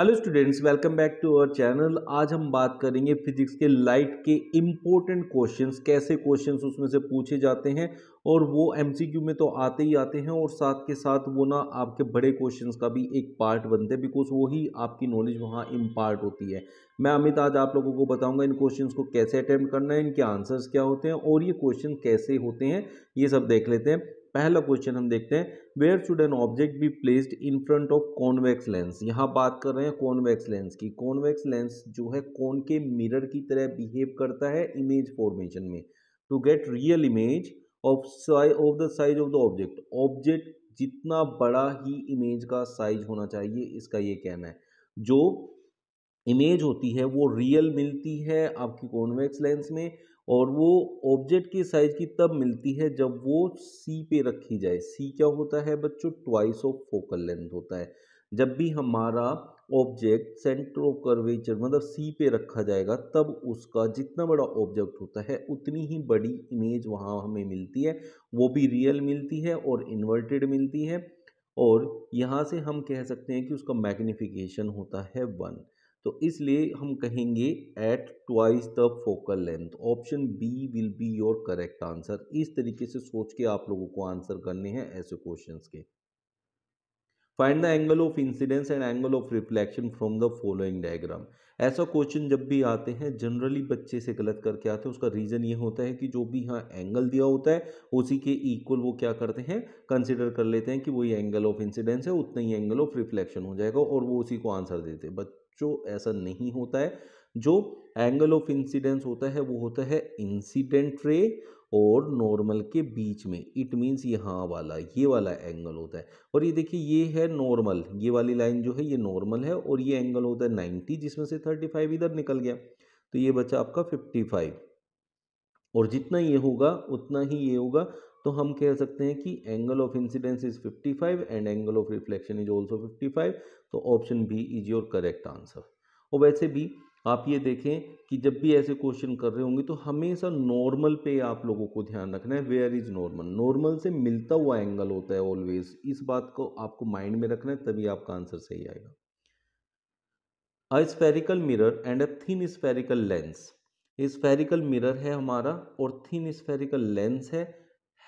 hello students welcome back to our channel आज हम बात करेंगे फिजिक्स के लाइट के इम्पोर्टेंट क्वेश्चंस कैसे क्वेश्चंस उसमें से पूछे जाते हैं और वो एम में तो आते ही आते हैं और साथ के साथ वो ना आपके बड़े क्वेश्चंस का भी एक पार्ट बनते हैं बिकॉज वो ही आपकी नॉलेज वहाँ इम्पार्ट होती है मैं अमित आज आप लोगों को बताऊंगा इन क्वेश्चंस को कैसे अटैम्प्ट करना है इनके आंसर्स क्या होते हैं और ये क्वेश्चन कैसे होते हैं ये सब देख लेते हैं पहला क्वेश्चन हम देखते हैं where should an object be placed in front of convex lens यहाँ बात कर रहे हैं कॉन्वेक्स लेंस की कॉन्वेक्स लेंस जो है कौन के मिरर की तरह बिहेव करता है इमेज फॉर्मेशन में to get real image of size of the size of the object object जितना बड़ा ही इमेज का साइज होना चाहिए इसका ये कहना है जो इमेज होती है वो रियल मिलती है आपकी कॉन्वेक्स लेंस में और वो ऑब्जेक्ट के साइज की तब मिलती है जब वो सी पे रखी जाए सी क्या होता है बच्चों ट्वाइस ऑफ फोकल लेंथ होता है जब भी हमारा ऑब्जेक्ट सेंटर ऑफ कर्वेचर मतलब सी पे रखा जाएगा तब उसका जितना बड़ा ऑब्जेक्ट होता है उतनी ही बड़ी इमेज वहाँ हमें मिलती है वो भी रियल मिलती है और इन्वर्टेड मिलती है और यहाँ से हम कह सकते हैं कि उसका मैग्निफिकेशन होता है वन तो इसलिए हम कहेंगे at twice the focal length option B will be your correct answer इस तरीके से सोच के आप लोगों को आंसर करने हैं ऐसे क्वेश्चंस के find the angle of incidence and angle of reflection from the following diagram ऐसा क्वेश्चन जब भी आते हैं जनरली बच्चे से गलत करके आते हैं उसका रीज़न ये होता है कि जो भी यहाँ एंगल दिया होता है उसी के इक्वल वो क्या करते हैं कंसिडर कर लेते हैं कि वही एंगल ऑफ इंसिडेंस है उतना ही एंगल ऑफ रिफ्लेक्शन हो जाएगा और वो उसी को आंसर देते हैं बच्चों ऐसा नहीं होता है जो एंगल ऑफ इंसिडेंस होता है वो होता है इंसिडेंट रे और नॉर्मल के बीच में इट मीन्स यहाँ वाला ये वाला एंगल होता है और ये देखिए ये है नॉर्मल ये वाली लाइन जो है ये नॉर्मल है और ये एंगल होता है नाइन्टी जिसमें से थर्टी फाइव इधर निकल गया तो ये बचा आपका फिफ्टी फाइव और जितना ये होगा उतना ही ये होगा तो हम कह सकते हैं कि angle of incidence is fifty five and angle of reflection is also fifty five तो option B is your correct answer और वैसे भी आप ये देखें कि जब भी ऐसे क्वेश्चन कर रहे होंगे तो हमेशा नॉर्मल पे आप लोगों को ध्यान रखना है वेयर इज़ नॉर्मल नॉर्मल से मिलता हुआ एंगल होता है ऑलवेज इस बात को आपको माइंड में रखना है तभी आपका आंसर सही आएगा a spherical mirror and a thin spherical lens spherical mirror है हमारा और थिन स्पेरिकल लेंस है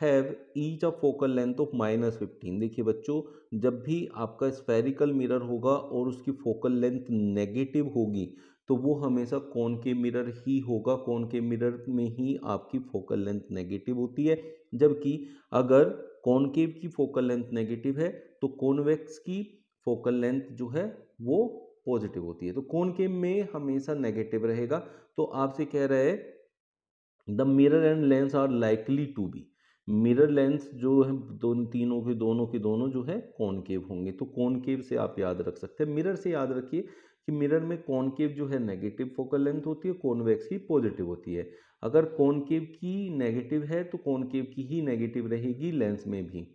have each a focal length of minus fifteen देखिए बच्चों जब भी आपका स्पेरिकल मिरर होगा और उसकी फोकल लेंथ नेगेटिव होगी तो वो हमेशा कौन के मिरर ही होगा कौन के मिरर में ही आपकी फोकल लेंथ नेगेटिव होती है जबकि अगर कॉनकेव की फोकल लेंथ नेगेटिव है तो कॉनवेक्स की फोकल लेंथ जो है वो पॉजिटिव होती है तो के में हमेशा नेगेटिव रहेगा तो आपसे कह रहे हैं the mirror and lens are likely to be mirror lens जो है दोनों तीनों के दोनों के दोनों जो है कॉनकेव होंगे तो कॉनकेव से आप याद रख सकते हैं मिरर से याद रखिए कि मिरर में कॉनकेव जो है नेगेटिव फोकल लेंथ होती है कॉन्वेक्स की पॉजिटिव होती है अगर कॉनकेव की नेगेटिव है तो कॉनकेव की ही नेगेटिव रहेगी लेंस में भी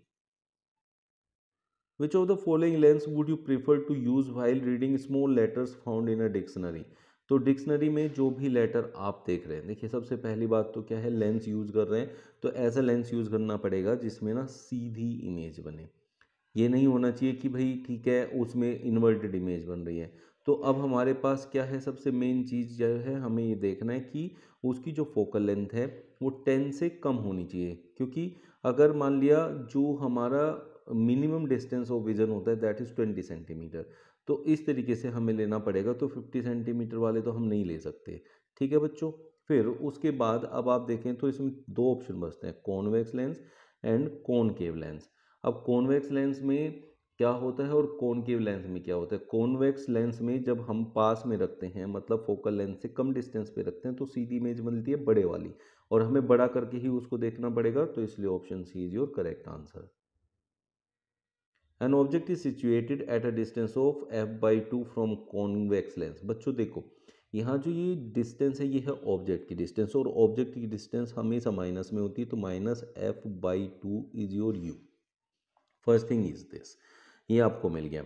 which of the following lens would you prefer to use while reading small letters found in a dictionary तो डिक्शनरी में जो भी लेटर आप देख रहे हैं देखिए सबसे पहली बात तो क्या है लेंस यूज़ कर रहे हैं तो ऐसा लेंस यूज़ करना पड़ेगा जिसमें ना सीधी इमेज बने ये नहीं होना चाहिए कि भाई ठीक है उसमें इन्वर्टेड इमेज बन रही है तो अब हमारे पास क्या है सबसे मेन चीज़ जो है हमें ये देखना है कि उसकी जो फोकल लेंथ है वो टेन से कम होनी चाहिए क्योंकि अगर मान लिया जो हमारा मिनिमम डिस्टेंस ऑफ विजन होता है दैट इज़ ट्वेंटी सेंटीमीटर तो इस तरीके से हमें लेना पड़ेगा तो फिफ्टी सेंटीमीटर वाले तो हम नहीं ले सकते ठीक है बच्चों फिर उसके बाद अब आप देखें तो इसमें दो ऑप्शन बचते हैं convex lens and concave lens अब कॉन्वेक्स लेंस में क्या होता है और कॉनकेव लेंस में क्या होता है कॉन्वेक्स लेंस में जब हम पास में रखते हैं मतलब फोकल लेंस से कम डिस्टेंस पे रखते हैं तो सीधी इमेज मिलती है बड़े वाली और हमें बड़ा करके ही उसको देखना पड़ेगा तो इसलिए option C is your correct answer an object is situated at a distance of F by two from convex lens बच्चों देखो यहाँ जो ये डिस्टेंस है ये है ऑब्जेक्ट की डिस्टेंस और ऑब्जेक्ट की डिस्टेंस हमेशा माइनस में होती है तो minus F by two is your u first thing is this ये आपको मिल गया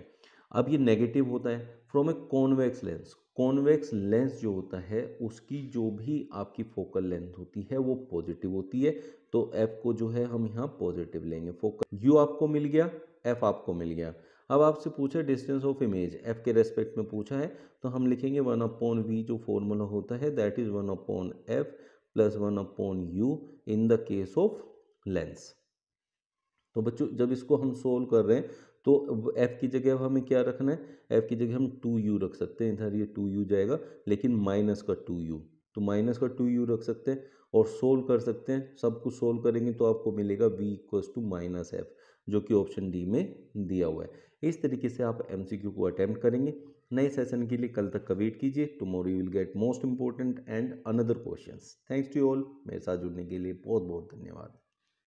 अब ये नेगेटिव होता है from a convex lens convex lens जो होता है उसकी जो भी आपकी फोकल लेंथ होती है वो पॉजिटिव होती है तो एफ को जो है हम यहाँ पॉजिटिव लेंगे फोकल यू आपको मिल गया एफ आपको मिल गया अब आपसे पूछा डिस्टेंस ऑफ इमेज एफ के रेस्पेक्ट में पूछा है तो हम लिखेंगे वन अपॉन वी जो फॉर्मूला होता है that is one upon F plus one upon u in the case of lens तो बच्चों जब इसको हम सोल्व कर रहे हैं तो एफ़ की जगह अब हमें क्या रखना है एफ़ की जगह हम टू यू रख सकते हैं इधर ये टू यू जाएगा लेकिन माइनस का टू यू तो माइनस का टू यू रख सकते हैं और सोल्व कर सकते हैं सब कुछ सोल्व करेंगे तो आपको मिलेगा v equals to minus F जो कि ऑप्शन डी में दिया हुआ है इस तरीके से आप एम को अटैम्प्ट करेंगे नए सेशन के लिए कल तक का वेट कीजिए tomorrow you will get most important and another questions thanks to all मेरे साथ जुड़ने के लिए बहुत बहुत धन्यवाद